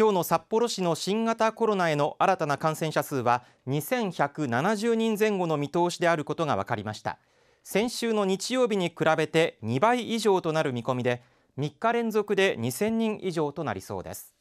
今日の札幌市の新型コロナへの新たな感染者数は2170人前後の見通しであることが分かりました先週の日曜日に比べて2倍以上となる見込みで3日連続で2000人以上となりそうです